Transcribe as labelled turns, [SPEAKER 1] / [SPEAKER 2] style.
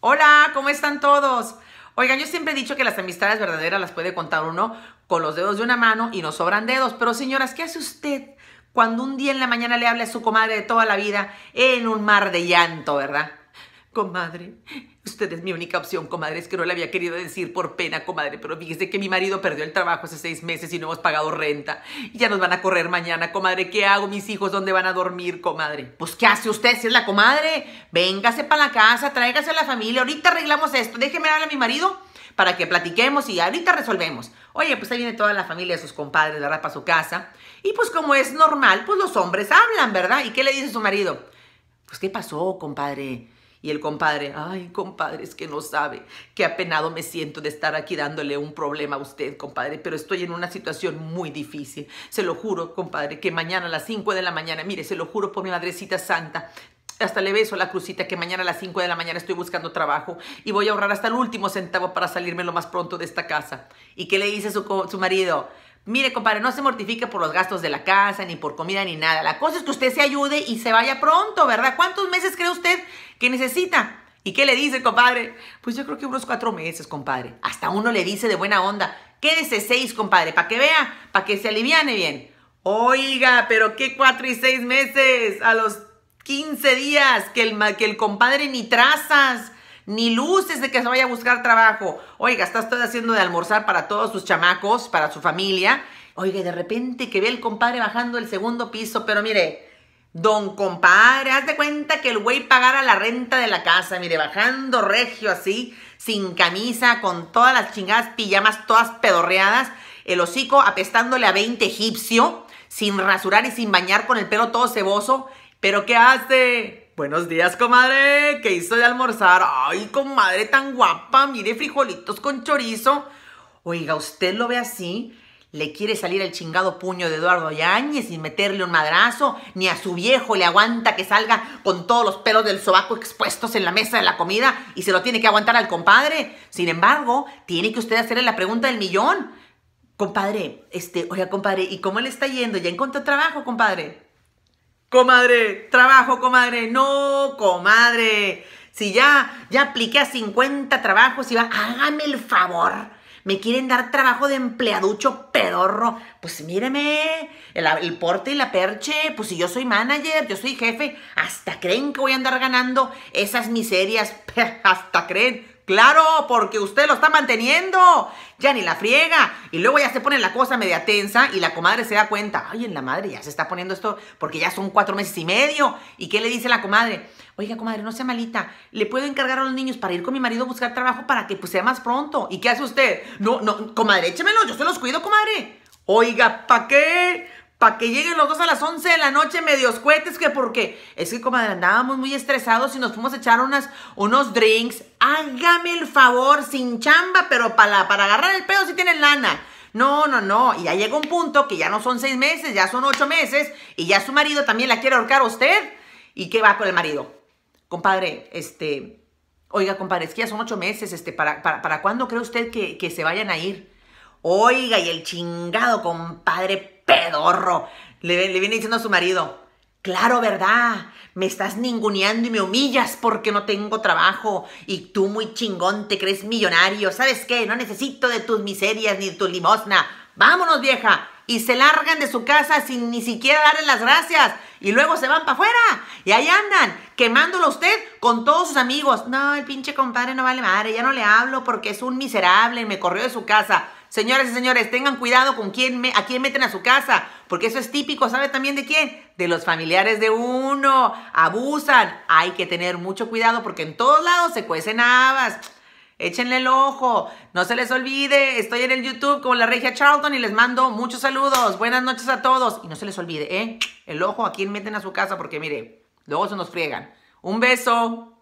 [SPEAKER 1] Hola, ¿cómo están todos? Oigan, yo siempre he dicho que las amistades verdaderas las puede contar uno con los dedos de una mano y no sobran dedos. Pero señoras, ¿qué hace usted cuando un día en la mañana le habla a su comadre de toda la vida en un mar de llanto, verdad? Comadre, usted es mi única opción, comadre. Es que no le había querido decir por pena, comadre, pero fíjese que mi marido perdió el trabajo hace seis meses y no hemos pagado renta. Y ya nos van a correr mañana, comadre. ¿Qué hago? ¿Mis hijos dónde van a dormir, comadre? Pues, ¿qué hace usted si es la comadre? Véngase para la casa, tráigase a la familia. Ahorita arreglamos esto. Déjeme hablar a mi marido para que platiquemos y ahorita resolvemos. Oye, pues ahí viene toda la familia de sus compadres, ¿verdad? Para su casa. Y pues, como es normal, pues los hombres hablan, ¿verdad? ¿Y qué le dice su marido? Pues, ¿qué pasó, compadre? Y el compadre, ay, compadre, es que no sabe, qué apenado me siento de estar aquí dándole un problema a usted, compadre, pero estoy en una situación muy difícil. Se lo juro, compadre, que mañana a las 5 de la mañana, mire, se lo juro por mi madrecita santa, hasta le beso la crucita que mañana a las 5 de la mañana estoy buscando trabajo y voy a ahorrar hasta el último centavo para salirme lo más pronto de esta casa. ¿Y qué le dice su, su marido? Mire, compadre, no se mortifique por los gastos de la casa, ni por comida, ni nada. La cosa es que usted se ayude y se vaya pronto, ¿verdad? ¿Cuántos meses cree usted que necesita? ¿Y qué le dice, compadre? Pues yo creo que unos cuatro meses, compadre. Hasta uno le dice de buena onda, quédese seis, compadre, para que vea, para que se aliviane bien. Oiga, pero qué cuatro y seis meses, a los 15 días, que el, que el compadre ni trazas ni luces de que se vaya a buscar trabajo. Oiga, está todo haciendo de almorzar para todos sus chamacos, para su familia. Oiga, de repente que ve el compadre bajando el segundo piso, pero mire, don compadre, haz de cuenta que el güey pagara la renta de la casa, mire, bajando regio así, sin camisa, con todas las chingadas pijamas todas pedorreadas, el hocico apestándole a 20 egipcio, sin rasurar y sin bañar, con el pelo todo ceboso. ¿Pero qué hace? Buenos días, comadre. ¿Qué hizo de almorzar? Ay, comadre tan guapa. Mire, frijolitos con chorizo. Oiga, usted lo ve así. Le quiere salir el chingado puño de Eduardo Yáñez sin meterle un madrazo, ni a su viejo le aguanta que salga con todos los pelos del sobaco expuestos en la mesa de la comida y se lo tiene que aguantar al compadre. Sin embargo, tiene que usted hacerle la pregunta del millón. Compadre, este, oiga, compadre, ¿y cómo le está yendo? ¿Ya encontró trabajo, compadre? Comadre, trabajo, comadre. No, comadre. Si ya, ya apliqué a 50 trabajos y va, hágame el favor. Me quieren dar trabajo de empleaducho pedorro. Pues míreme, el, el porte y la perche. Pues si yo soy manager, yo soy jefe, hasta creen que voy a andar ganando esas miserias. Hasta creen. Claro, porque usted lo está manteniendo. Ya ni la friega. Y luego ya se pone la cosa media tensa y la comadre se da cuenta. Ay, en la madre ya se está poniendo esto porque ya son cuatro meses y medio. ¿Y qué le dice la comadre? Oiga, comadre, no sea malita. Le puedo encargar a los niños para ir con mi marido a buscar trabajo para que pues, sea más pronto. ¿Y qué hace usted? No, no, comadre, échemelo. Yo se los cuido, comadre. Oiga, ¿pa' qué? Para que lleguen los dos a las 11 de la noche, medios cohetes, que porque es que, como andábamos muy estresados y nos fuimos a echar unos drinks. Hágame el favor, sin chamba, pero para, para agarrar el pedo si tienen lana. No, no, no. Y ya llegó un punto que ya no son seis meses, ya son ocho meses, y ya su marido también la quiere ahorcar a usted. ¿Y qué va con el marido? Compadre, este, oiga, compadre, es que ya son ocho meses, este, ¿para, para, cuándo cree usted que, que se vayan a ir? Oiga, y el chingado, compadre, pedorro. Le, le viene diciendo a su marido, Claro, ¿verdad? Me estás ninguneando y me humillas porque no tengo trabajo. Y tú muy chingón te crees millonario. ¿Sabes qué? No necesito de tus miserias ni de tu limosna. Vámonos, vieja. Y se largan de su casa sin ni siquiera darle las gracias. Y luego se van para afuera. Y ahí andan, quemándolo usted con todos sus amigos. No, el pinche compadre no vale madre. Ya no le hablo porque es un miserable. Me corrió de su casa. Señoras y señores, tengan cuidado con quién me, a quién meten a su casa, porque eso es típico, ¿sabe también de quién? De los familiares de uno, abusan. Hay que tener mucho cuidado porque en todos lados se cuecen habas. Échenle el ojo, no se les olvide, estoy en el YouTube con la Regia Charlton y les mando muchos saludos. Buenas noches a todos y no se les olvide, ¿eh? El ojo a quién meten a su casa porque mire, luego se nos friegan. Un beso.